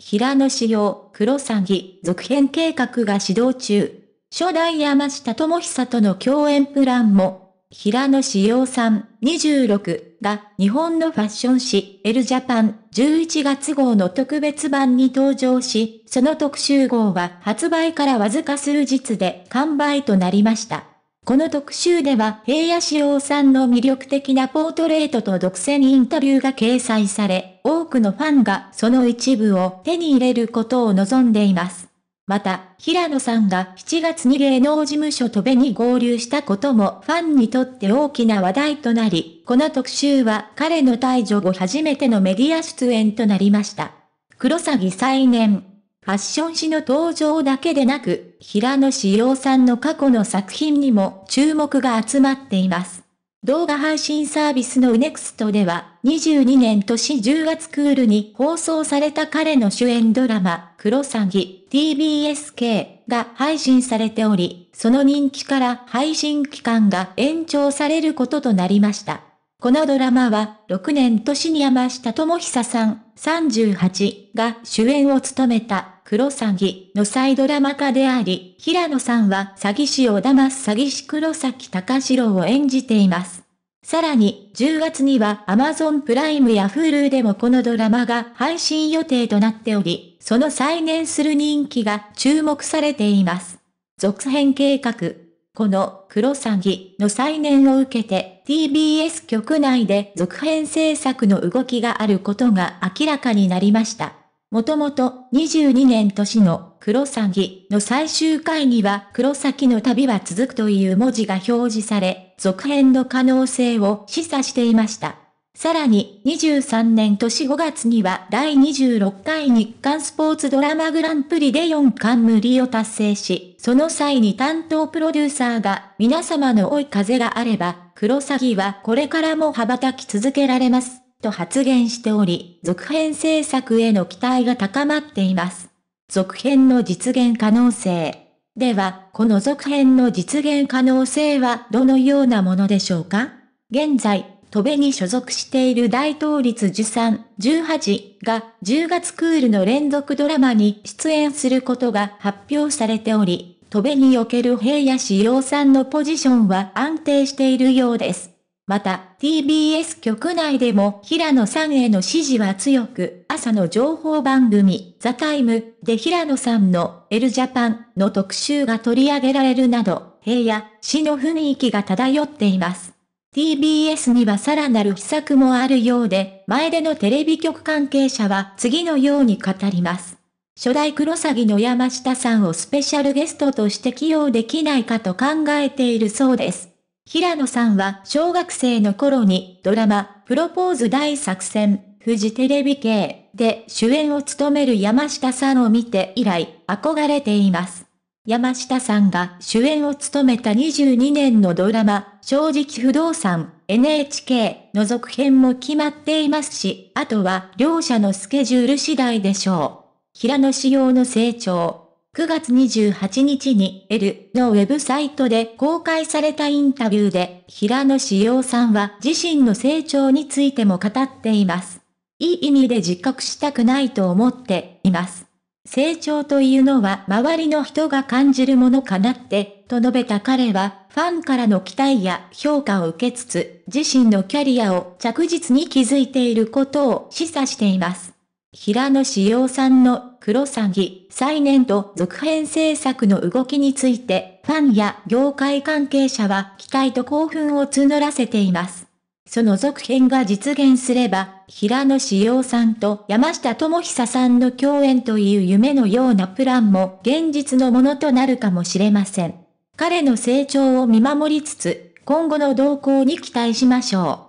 平野紫耀、黒詐欺、続編計画が始動中。初代山下智久との共演プランも、平野紫耀さん、26が日本のファッション誌、エルジャパン11月号の特別版に登場し、その特集号は発売からわずか数日で完売となりました。この特集では平野志耀さんの魅力的なポートレートと独占インタビューが掲載され、多くのファンがその一部を手に入れることを望んでいます。また、平野さんが7月に芸能事務所とべに合流したこともファンにとって大きな話題となり、この特集は彼の退場後初めてのメディア出演となりました。黒欺再燃ファッション誌の登場だけでなく、平野志陽さんの過去の作品にも注目が集まっています。動画配信サービスの UNEXT では、22年年10月クールに放送された彼の主演ドラマ、クロサギ TBSK が配信されており、その人気から配信期間が延長されることとなりました。このドラマは、6年年に山下智久さん、38が主演を務めた黒詐欺の再ドラマ化であり、平野さんは詐欺師を騙す詐欺師黒崎隆史郎を演じています。さらに、10月には Amazon プライムや Hulu でもこのドラマが配信予定となっており、その再燃する人気が注目されています。続編計画この黒詐欺の再燃を受けて TBS 局内で続編制作の動きがあることが明らかになりました。もともと22年年の黒詐欺の最終回には黒崎の旅は続くという文字が表示され、続編の可能性を示唆していました。さらに、23年年5月には第26回日刊スポーツドラマグランプリで4冠無理を達成し、その際に担当プロデューサーが、皆様の追い風があれば、黒サギはこれからも羽ばたき続けられます、と発言しており、続編制作への期待が高まっています。続編の実現可能性。では、この続編の実現可能性はどのようなものでしょうか現在、戸部に所属している大統率13、18が10月クールの連続ドラマに出演することが発表されており、戸部における平野志陽さんのポジションは安定しているようです。また、TBS 局内でも平野さんへの支持は強く、朝の情報番組、ザタイムで平野さんのエルジャパンの特集が取り上げられるなど、平野、市の雰囲気が漂っています。TBS にはさらなる秘策もあるようで、前でのテレビ局関係者は次のように語ります。初代クロサギの山下さんをスペシャルゲストとして起用できないかと考えているそうです。平野さんは小学生の頃にドラマ、プロポーズ大作戦、富士テレビ系で主演を務める山下さんを見て以来、憧れています。山下さんが主演を務めた22年のドラマ、正直不動産、NHK の続編も決まっていますし、あとは両者のスケジュール次第でしょう。平野仕様の成長。9月28日に L のウェブサイトで公開されたインタビューで、平野仕様さんは自身の成長についても語っています。いい意味で自覚したくないと思っています。成長というのは周りの人が感じるものかなって、と述べた彼は、ファンからの期待や評価を受けつつ、自身のキャリアを着実に築いていることを示唆しています。平野志陽さんの黒詐欺、再燃と続編制作の動きについて、ファンや業界関係者は期待と興奮を募らせています。その続編が実現すれば、平野志陽さんと山下智久さんの共演という夢のようなプランも現実のものとなるかもしれません。彼の成長を見守りつつ、今後の動向に期待しましょう。